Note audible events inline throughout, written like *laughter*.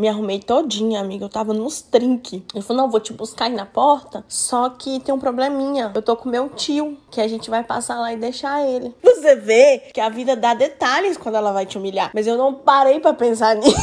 me arrumei todinha, amiga. Eu tava nos trinque. Ele falou: não, vou te buscar aí na porta. Só que tem um probleminha. Eu tô com meu tio, que a gente vai passar lá e deixar ele. Você vê que a vida dá detalhes quando ela vai te humilhar. Mas eu não parei para pensar *laughs* nisso.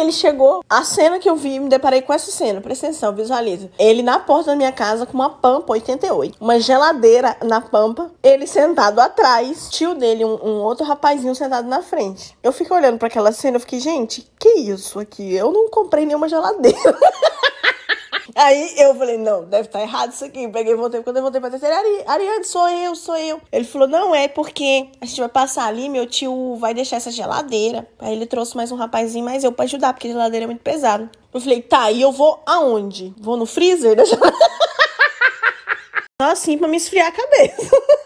Ele chegou, a cena que eu vi, me deparei com essa cena, presta atenção, visualiza. Ele na porta da minha casa com uma pampa 88, uma geladeira na pampa, ele sentado atrás, tio dele, um, um outro rapazinho sentado na frente. Eu fico olhando para aquela cena, eu fiquei, gente, que isso aqui? Eu não comprei nenhuma geladeira. *laughs* Aí eu falei, não, deve estar tá errado isso aqui. Peguei e voltei. Quando eu voltei pra terceira, Ari, Ariane, sou eu, sou eu. Ele falou, não é porque a gente vai passar ali, meu tio vai deixar essa geladeira. Aí ele trouxe mais um rapazinho, mais eu, pra ajudar, porque a geladeira é muito pesada. Eu falei, tá, e eu vou aonde? Vou no freezer da geladeira? *laughs* Só assim pra me esfriar a cabeça. *laughs*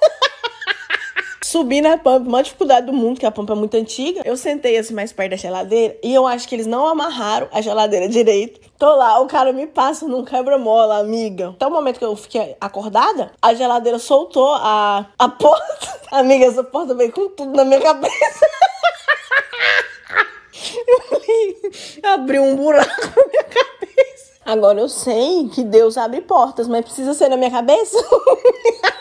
Subi na pampa, maior dificuldade do mundo, que a pampa é muito antiga. Eu sentei assim mais perto da geladeira e eu acho que eles não amarraram a geladeira direito. Tô lá, o cara me passa num quebra-mola, amiga. Até o momento que eu fiquei acordada, a geladeira soltou a, a porta. *laughs* Amiga, essa porta veio com tudo na minha cabeça. *laughs* Eu abriu um buraco na minha cabeça. Agora eu sei que Deus abre portas, mas precisa ser na minha cabeça. *laughs*